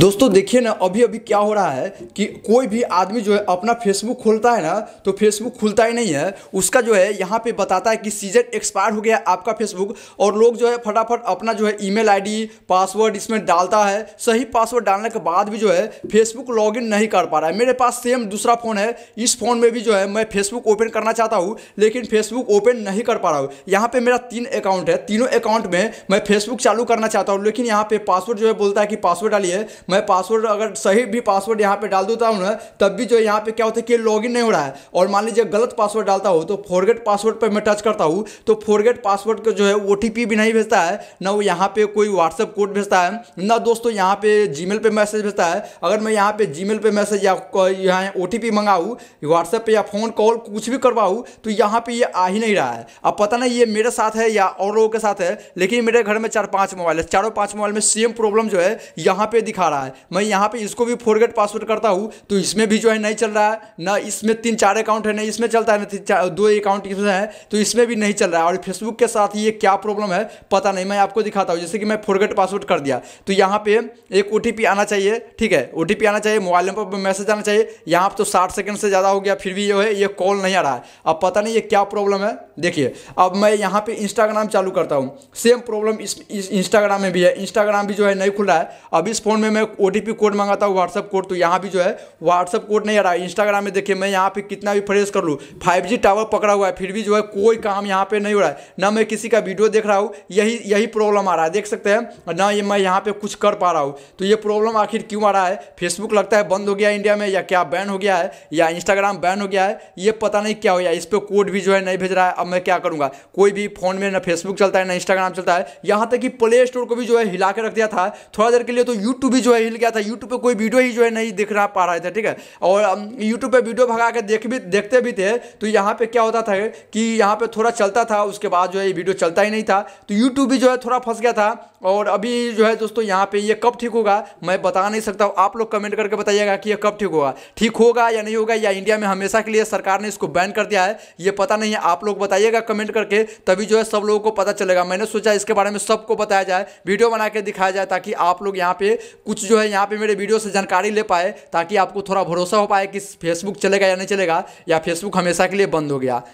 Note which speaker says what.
Speaker 1: दोस्तों देखिए ना अभी अभी क्या हो रहा है कि कोई भी आदमी जो है अपना फेसबुक खोलता है ना तो फेसबुक खुलता ही नहीं है उसका जो है यहाँ पे बताता है कि सीजन एक्सपायर हो गया आपका फेसबुक और लोग जो है फटाफट अपना जो है ईमेल आईडी पासवर्ड इसमें डालता है सही पासवर्ड डालने के बाद भी जो है फेसबुक लॉग नहीं कर पा रहा है मेरे पास सेम दूसरा फ़ोन है इस फ़ोन में भी जो है मैं फेसबुक ओपन करना चाहता हूँ लेकिन फेसबुक ओपन नहीं कर पा रहा हूँ यहाँ पर मेरा तीन अकाउंट है तीनों अकाउंट में मैं फेसबुक चालू करना चाहता हूँ लेकिन यहाँ पर पासवर्ड जो है बोलता है कि पासवर्ड डालिए मैं पासवर्ड अगर सही भी पासवर्ड यहाँ पे डाल देता हूँ ना तब भी जो यहाँ पे क्या होता है कि लॉगिन नहीं हो रहा है और मान लीजिए गलत पासवर्ड डालता हूँ तो फॉरगेट पासवर्ड पर मैं टच करता हूँ तो फॉरगेट पासवर्ड का जो है ओ भी नहीं भेजता है ना वो यहाँ पर कोई व्हाट्सअप कोड भेजता है ना दोस्तों यहाँ पे जी मेल मैसेज भेजता है अगर मैं यहाँ पे जी पे मैसेज या यहाँ ओ टी मंगाऊँ व्हाट्सएप पर या फ़ोन कॉल कुछ भी करवाऊँ तो यहाँ पर ये आ ही नहीं रहा है अब पता नहीं ये मेरे साथ है या और लोगों के साथ है लेकिन मेरे घर में चार पाँच मोबाइल है चारों पाँच मोबाइल में सेम प्रॉब्लम जो है यहाँ पर दिखा रहा है रहा है मैं यहाँ पे इसको भी फोरगेट पासवर्ड करता हूँ तो इसमें भी जो है नहीं चल रहा है ना इसमें तीन चार अकाउंट है ना इसमें चलता है ना तीन चार दो अकाउंट इसमें है तो इसमें भी नहीं चल रहा है और फेसबुक के साथ ये क्या प्रॉब्लम है पता नहीं मैं आपको दिखाता हूँ जैसे कि मैं फोरगेट पासवर्ड कर दिया तो यहाँ पर एक ओ आना चाहिए ठीक है ओ आना चाहिए मोबाइल नंबर पर मैसेज आना चाहिए यहाँ पर तो साठ सेकेंड से ज़्यादा हो गया फिर भी जो है ये कॉल नहीं आ रहा है अब पता नहीं ये क्या प्रॉब्लम है देखिए अब मैं यहाँ पर इंस्टाग्राम चालू करता हूँ सेम प्रॉब्लम इस इंस्टाग्राम में भी है इंस्टाग्राम भी जो है नहीं खुल रहा है अब इस फोन में मैं ओ कोड मंगाता हूँ व्हाट्सअप कोड तो यहाँ भी जो है व्हाट्सअप कोड नहीं आ रहा है इंस्टाग्राम में देखिए मैं यहाँ पे कितना भी फ्रेश कर लूँ फाइव टावर पकड़ा हुआ है फिर भी जो है कोई काम यहाँ पे नहीं हो रहा है ना मैं किसी का वीडियो देख रहा हूँ यही यही प्रॉब्लम आ रहा है देख सकते हैं ना ये मैं यहाँ पर कुछ कर पा रहा हूँ तो ये प्रॉब्लम आखिर क्यों आ रहा है फेसबुक लगता है बंद हो गया इंडिया में या क्या बैन हो गया है या इंस्टाग्राम बैन हो गया है ये पता नहीं क्या हो गया इस पर कोड भी जो है नहीं भेज रहा है अब मैं क्या करूँगा कोई भी फ़ोन में ना फेसबुक चलता है ना इंस्टाग्राम चलता है यहाँ तक कि प्ले स्टोर को भी जो है हिला के रख दिया था थोड़ा देर के लिए तो यूट्यूब भी जो है हिल गया था यूट्यूब पर कोई वीडियो ही जो है नहीं दिख रहा पा रहा था ठीक है और यूट्यूब पर वीडियो भगा के देख भी देखते भी थे तो यहाँ पर क्या होता था कि यहाँ पर थोड़ा चलता था उसके बाद जो है वीडियो चलता ही नहीं था तो यूट्यूब भी जो है थोड़ा फंस गया था और अभी जो है दोस्तों यहाँ पे ये कब ठीक होगा मैं बता नहीं सकता आप लोग कमेंट करके बताइएगा कि ये कब ठीक होगा ठीक होगा या नहीं होगा या इंडिया में हमेशा के लिए सरकार ने इसको बैन कर दिया है ये पता नहीं है आप लोग बताइएगा कमेंट करके तभी जो है सब लोगों को पता चलेगा मैंने सोचा इसके बारे में सबको बताया जाए वीडियो बना के दिखाया जाए ताकि आप लोग यहाँ पे कुछ कुछ जो है यहाँ पे मेरे वीडियो से जानकारी ले पाए ताकि आपको थोड़ा भरोसा हो पाए कि फेसबुक चलेगा या नहीं चलेगा या फेसबुक हमेशा के लिए बंद हो गया